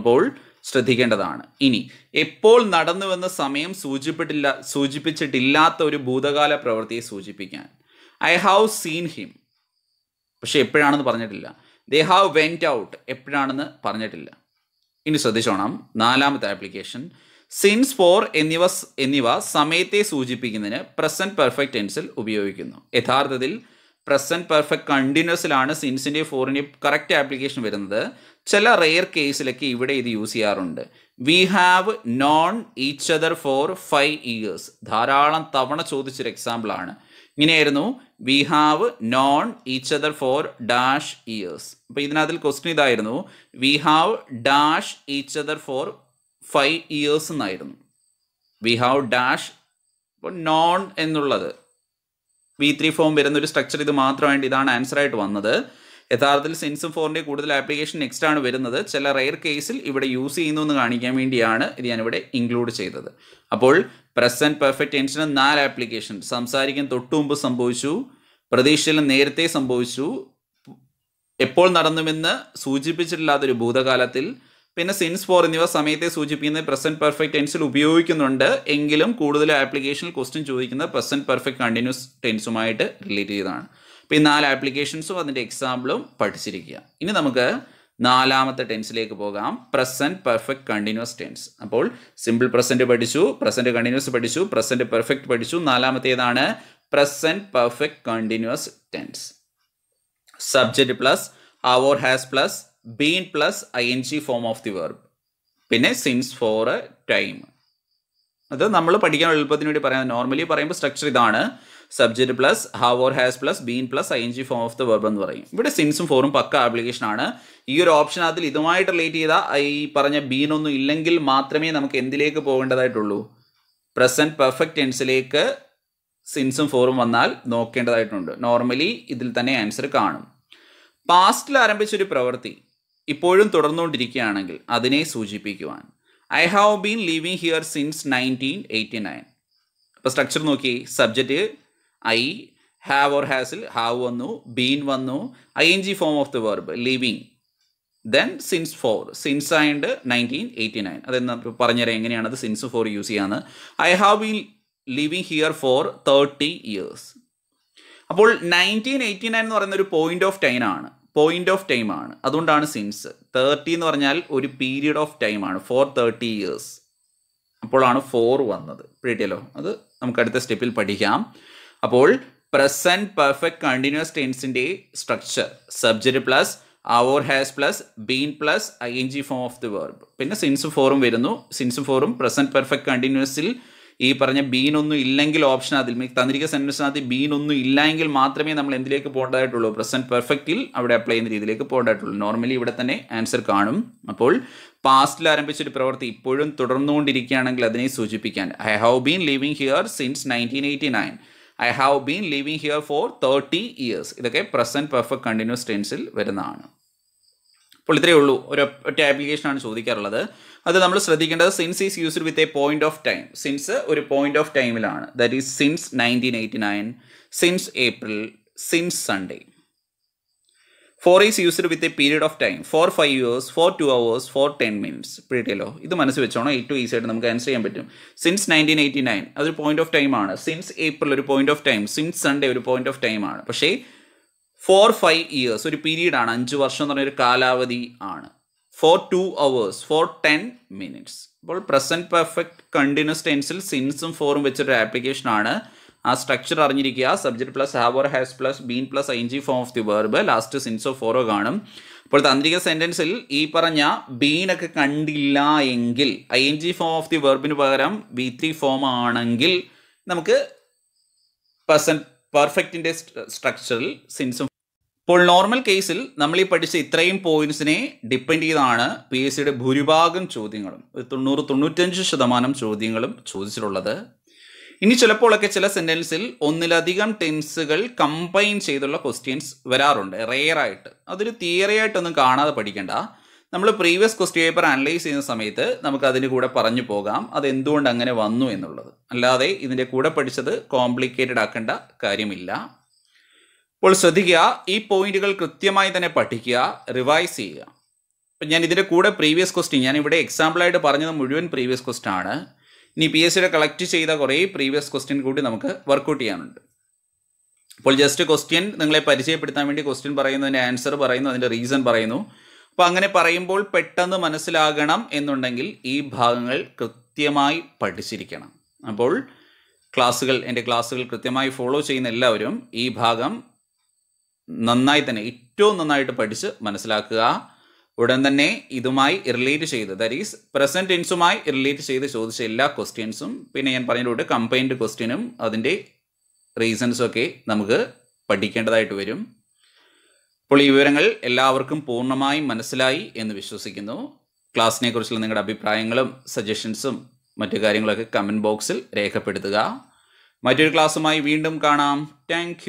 A: അപ്പോൾ ശ്രദ്ധിക്കേണ്ടതാണ് ഇനി എപ്പോൾ നടന്നുവെന്ന സമയം സൂചിപ്പിട്ടില്ല സൂചിപ്പിച്ചിട്ടില്ലാത്ത ഒരു ഭൂതകാല പ്രവൃത്തിയെ സൂചിപ്പിക്കാൻ ഐ ഹാവ് സീൻ ഹിം പക്ഷെ എപ്പോഴാണെന്ന് പറഞ്ഞിട്ടില്ല ദേ ഹാവ് വെൻറ്റ് ഔട്ട് എപ്പോഴാണെന്ന് പറഞ്ഞിട്ടില്ല ഇനി ശ്രദ്ധിച്ചോണം നാലാമത്തെ ആപ്ലിക്കേഷൻ സിൻസ് ഫോർ എന്നിവ എന്നിവ സമയത്തെ സൂചിപ്പിക്കുന്നതിന് പ്രസൻറ്റ് പെർഫെക്റ്റ് ടെൻസിൽ ഉപയോഗിക്കുന്നു യഥാർത്ഥത്തിൽ പ്രസൻറ്റ് പെർഫെക്റ്റ് കണ്ടിന്യൂസിലാണ് സിൻസിൻ്റെയും ഫോറിൻ്റെയും കറക്റ്റ് ആപ്ലിക്കേഷൻ വരുന്നത് ചില റെയർ കേസിലൊക്കെ ഇവിടെ ഇത് യൂസ് ചെയ്യാറുണ്ട് we have known each other for five years ധാരാളം തവണ ചോദിച്ചൊരു എക്സാമ്പിളാണ് ഇങ്ങനെയായിരുന്നു we have known each other for dash years അപ്പോൾ ഇതിനകത്തിൽ ക്വസ്റ്റ്യൻ ഇതായിരുന്നു we have dash each other for five years എന്നായിരുന്നു വി ഹാവ് ഡാഷ് നോൺ എന്നുള്ളത് വി ത്രീ ഫോം വരുന്ന ഒരു സ്ട്രക്ചർ ഇത് മാത്രമായിട്ട് ഇതാണ് ആൻസർ ആയിട്ട് വന്നത് യഥാർത്ഥത്തിൽ സെൻസും ഫോറിൻ്റെ കൂടുതൽ ആപ്ലിക്കേഷൻ നെക്സ്റ്റ് ആണ് വരുന്നത് ചില റെയർ കേസിൽ ഇവിടെ യൂസ് ചെയ്യുന്നു എന്ന് കാണിക്കാൻ വേണ്ടിയാണ് ഇത് ഞാനിവിടെ ഇൻക്ലൂഡ് ചെയ്തത് അപ്പോൾ പ്രസൻറ്റ് പെർഫെക്റ്റ് ടെൻസിന് നാല് ആപ്ലിക്കേഷൻ സംസാരിക്കാൻ തൊട്ടു മുമ്പ് സംഭവിച്ചു പ്രതീക്ഷയിൽ നേരത്തെ സംഭവിച്ചു എപ്പോൾ നടന്നുമെന്ന് സൂചിപ്പിച്ചിട്ടില്ലാത്തൊരു ഭൂതകാലത്തിൽ പിന്നെ സിൻസ് ഫോർ എന്നിവ സമയത്തെ സൂചിപ്പിക്കുന്ന പ്രസന്റ് പെർഫെക്റ്റ് ടെൻസിൽ ഉപയോഗിക്കുന്നുണ്ട് എങ്കിലും കൂടുതൽ ആപ്ലിക്കേഷനിൽ ക്വസ്റ്റ്യൻ ചോദിക്കുന്നത് പ്രസന്റ് പെർഫെക്റ്റ് കണ്ടിന്യൂസ് ടെൻസുമായിട്ട് റിലേറ്റ് ചെയ്തതാണ് അപ്പം ഈ നാല് ആപ്ലിക്കേഷൻസും അതിൻ്റെ എക്സാമ്പിളും പഠിച്ചിരിക്കുക ഇനി നമുക്ക് നാലാമത്തെ ടെൻസിലേക്ക് പോകാം പ്രസന്റ് പെർഫെക്റ്റ് കണ്ടിന്യൂസ് ടെൻസ് അപ്പോൾ സിമ്പിൾ പ്രസന്റ് പഠിച്ചു പ്രസന്റ് കണ്ടിന്യൂസ് പഠിച്ചു പ്രസന്റ് പെർഫെക്റ്റ് പഠിച്ചു നാലാമത്തേതാണ് present perfect continuous tense subject plus have or has plus been plus I N G form of the verb പിന്നെ സിൻസ് ഫോർ എ ടൈം അത് നമ്മൾ പഠിക്കാൻ എളുപ്പത്തിന് വേണ്ടി പറയാം നോർമലി പറയുമ്പോൾ സ്ട്രക്ചർ ഇതാണ് subject plus have or has plus been plus I N G form of the verb എന്ന് പറയും ഇവിടെ സിൻസും ഫോറും പക്ക ആപ്ലിക്കേഷൻ ആണ് ഈ ഒരു ഓപ്ഷൻ അതിൽ ഇതുമായിട്ട് റിലേറ്റ് ചെയ്ത ഈ പറഞ്ഞ ബീനൊന്നും ഇല്ലെങ്കിൽ മാത്രമേ നമുക്ക് എന്തിലേക്ക് പോകേണ്ടതായിട്ടുള്ളൂ പ്രസന്റ് പെർഫെക്റ്റ് ടെൻസിലേക്ക് സിൻസും ഫോറും വന്നാൽ നോക്കേണ്ടതായിട്ടുണ്ട് നോർമലി ഇതിൽ തന്നെ ആൻസർ കാണും പാസ്റ്റിൽ ആരംഭിച്ചൊരു പ്രവൃത്തി ഇപ്പോഴും തുടർന്നുകൊണ്ടിരിക്കുകയാണെങ്കിൽ അതിനെ സൂചിപ്പിക്കുവാൻ I have been living here since nineteen eighty nine അപ്പോൾ സ്ട്രക്ചർ നോക്കി സബ്ജക്റ്റ് ഐ ഹാവ് ഓർ ഹാസിൽ ഹാവ് വന്നു ബീൻ വന്നു I N G form of the verb living then since for since and nineteen eighty nine അതെന്ന് പറഞ്ഞുതരാം എങ്ങനെയാണ് അത് since for use ചെയ്യാന്ന് I have been living here for thirty years അപ്പോൾ nineteen eighty nine എന്ന് പറയുന്ന ഒരു പോയിന്റ് ഓഫ് ടൈം ആണ് പോയിന്റ് ഓഫ് ടൈം ആണ് അതുകൊണ്ടാണ് സിൻസ് തേർട്ടി എന്ന് പറഞ്ഞാൽ ഒരു പീരീഡ് ഓഫ് ടൈം ആണ് ഫോർ തേർട്ടി ഇയേഴ്സ് അപ്പോഴാണ് ഫോർ വന്നത് പിടിയല്ലോ അത് നമുക്ക് അടുത്ത സ്റ്റെപ്പിൽ പഠിക്കാം അപ്പോൾ പ്രസന്റ് പെർഫെക്റ്റ് കണ്ടിന്യൂസ് ടെൻസിൻ്റെ structure subject plus have or has plus been plus I N G form of the verb പിന്നെ സിൻസ് ഫോറും വരുന്നു സിൻസ് ഫോറും പ്രസന്റ് പെർഫെക്റ്റ് കണ്ടിന്യൂസിൽ ഈ പറഞ്ഞ ബീനൊന്നും ഇല്ലെങ്കിൽ ഓപ്ഷനകത്തിൽ മീൻസ് തന്നിരിക്കുന്ന സെൻറ്റൻസിനകത്ത് ബീനൊന്നും ഇല്ലെങ്കിൽ മാത്രമേ നമ്മൾ എന്തിലേക്ക് പോകേണ്ടതായിട്ടുള്ളൂ പ്രസൻറ്റ് പെർഫെക്റ്റിൽ അവിടെ അപ്ലൈ ചെയ്യുന്ന രീതിയിലേക്ക് പോകേണ്ടതായിട്ടുള്ളൂ നോർമലി ഇവിടെ തന്നെ ആൻസർ കാണും അപ്പോൾ പാസ്റ്റിൽ ആരംഭിച്ചൊരു പ്രവൃത്തി ഇപ്പോഴും തുടർന്നുകൊണ്ടിരിക്കുകയാണെങ്കിൽ അതിനെ സൂചിപ്പിക്കാൻ I have been living here since nineteen I have been living here for thirty years ഇതൊക്കെ പ്രസൻറ്റ് പെർഫെക്റ്റ് കണ്ടിന്യൂസ് ടെൻസിൽ വരുന്നതാണ് അപ്പോൾ ഇത്രയേ ഉള്ളൂ ഒരു ഒറ്റ ആപ്ലിക്കേഷനാണ് ചോദിക്കാറുള്ളത് അത് നമ്മൾ ശ്രദ്ധിക്കേണ്ടത് since is used with a point of time since ഒരു പോയിന്റ് ഓഫ് ടൈമിലാണ് that is since nineteen eighty nine since April since Sunday for is used with a period of time for five years for two hours for ten minutes പിടിയല്ലോ ഇത് മനസ്സിൽ വെച്ചോണം ഏറ്റവും easy ആയിട്ട് നമുക്ക് answer ചെയ്യാൻ പറ്റും since nineteen eighty nine അതൊരു point of time ആണ് സിൻസ് ഏപ്രിൽ ഒരു point of time since Sunday ഒരു പോയിന്റ് ഓഫ് ടൈം ആണ് പക്ഷേ ഫോർ ഫൈവ് ഇയേഴ്സ് ഒരു പീരീഡ് ആണ് അഞ്ച് വർഷം എന്ന് പറഞ്ഞൊരു കാലാവധി ആണ് for two hours for ten minutes അപ്പോൾ പ്രസന്റ് പെർഫെക്റ്റ് കണ്ടിന്യൂസ് ടെൻസിൽ സിൻസും ഫോറും വെച്ചൊരു ആപ്ലിക്കേഷൻ ആണ് ആ സ്ട്രക്ചർ അറിഞ്ഞിരിക്കുക subject plus have or has plus been plus I G form of the verb last സിൻസോ ഫോറോ കാണും അപ്പോൾ തന്ത്രിക സെന്റൻസിൽ ഈ പറഞ്ഞ ബീനൊക്കെ കണ്ടില്ല എങ്കിൽ I N G form of the വെർബിന് പകരം ബി ത്രീ ഫോം ആണെങ്കിൽ നമുക്ക് പെർസെൻറ്റ് പെർഫെക്റ്റിൻ്റെ സ്ട്രക്ചറിൽ സിൻസും അപ്പോൾ നോർമൽ കേസിൽ നമ്മൾ ഈ പഠിച്ച ഇത്രയും പോയിന്റ്സിനെ ഡിപ്പെൻഡ് ചെയ്താണ് പി എസ് സിയുടെ ഭൂരിഭാഗം ചോദ്യങ്ങളും ഒരു തൊണ്ണൂറ് തൊണ്ണൂറ്റഞ്ച് ശതമാനം ചോദ്യങ്ങളും ചോദിച്ചിട്ടുള്ളത് ഇനി ചിലപ്പോഴൊക്കെ ചില സെൻറ്റൻസിൽ ഒന്നിലധികം ടെൻസുകൾ കമ്പൈൻ ചെയ്തുള്ള ക്വസ്റ്റ്യൻസ് വരാറുണ്ട് റെയറായിട്ട് അതൊരു തിയറി ആയിട്ടൊന്നും കാണാതെ പഠിക്കേണ്ട നമ്മൾ പ്രീവിയസ് ക്വസ്റ്റ്യൻ പേപ്പർ അനലൈസ് ചെയ്യുന്ന സമയത്ത് നമുക്ക് അതിന് കൂടെ പറഞ്ഞു പോകാം അത് എന്തുകൊണ്ട് അങ്ങനെ വന്നു എന്നുള്ളത് അല്ലാതെ ഇതിൻ്റെ കൂടെ പഠിച്ചത് കോംപ്ലിക്കേറ്റഡ് ആക്കേണ്ട കാര്യമില്ല അപ്പോൾ ശ്രദ്ധിക്കുക ഈ പോയിന്റുകൾ കൃത്യമായി തന്നെ പഠിക്കുക റിവൈസ് ചെയ്യുക അപ്പം ഞാൻ ഇതിൻ്റെ കൂടെ പ്രീവിയസ് ക്വസ്റ്റിൻ ഞാൻ ഇവിടെ എക്സാമ്പിളായിട്ട് പറഞ്ഞത് മുഴുവൻ പ്രീവിയസ് ക്വസ്റ്റൻ ആണ് ഇനി പി എസ് സിയുടെ കളക്ട് ചെയ്ത കുറേ പ്രീവിയസ് ക്വസ്റ്റ്യൻ കൂടി നമുക്ക് വർക്കൗട്ട് ചെയ്യാനുണ്ട് അപ്പോൾ ജസ്റ്റ് ക്വസ്റ്റ്യൻ നിങ്ങളെ പരിചയപ്പെടുത്താൻ വേണ്ടി ക്വസ്റ്റ്യൻ പറയുന്നു അതിൻ്റെ ആൻസർ പറയുന്നു അതിൻ്റെ റീസൺ പറയുന്നു അപ്പോൾ അങ്ങനെ പറയുമ്പോൾ പെട്ടെന്ന് മനസ്സിലാകണം എന്നുണ്ടെങ്കിൽ ഈ ഭാഗങ്ങൾ കൃത്യമായി പഠിച്ചിരിക്കണം അപ്പോൾ ക്ലാസ്സുകൾ എൻ്റെ ക്ലാസ്സുകൾ കൃത്യമായി ഫോളോ ചെയ്യുന്ന എല്ലാവരും ഈ ഭാഗം നന്നായി തന്നെ ഏറ്റവും നന്നായിട്ട് പഠിച്ച് മനസ്സിലാക്കുക ഉടൻ തന്നെ ഇതുമായി റിലേറ്റ് ചെയ്ത് ദാറ്റ് ഈസ് പ്രസന്റ് ടെൻസുമായി റിലേറ്റ് ചെയ്ത് ചോദിച്ച എല്ലാ ക്വസ്റ്റ്യൻസും പിന്നെ ഞാൻ പറഞ്ഞിട്ടുണ്ട് കമ്പൈൻഡ് ക്വസ്റ്റ്യനും അതിൻ്റെ റീസൺസും ഒക്കെ നമുക്ക് പഠിക്കേണ്ടതായിട്ട് വരും അപ്പോൾ ഈ വിവരങ്ങൾ എല്ലാവർക്കും പൂർണ്ണമായും മനസ്സിലായി എന്ന് വിശ്വസിക്കുന്നു ക്ലാസ്സിനെ കുറിച്ചുള്ള നിങ്ങളുടെ അഭിപ്രായങ്ങളും സജഷൻസും മറ്റു കാര്യങ്ങളൊക്കെ കമൻറ്റ് ബോക്സിൽ രേഖപ്പെടുത്തുക മറ്റൊരു ക്ലാസ്സുമായി വീണ്ടും കാണാം താങ്ക്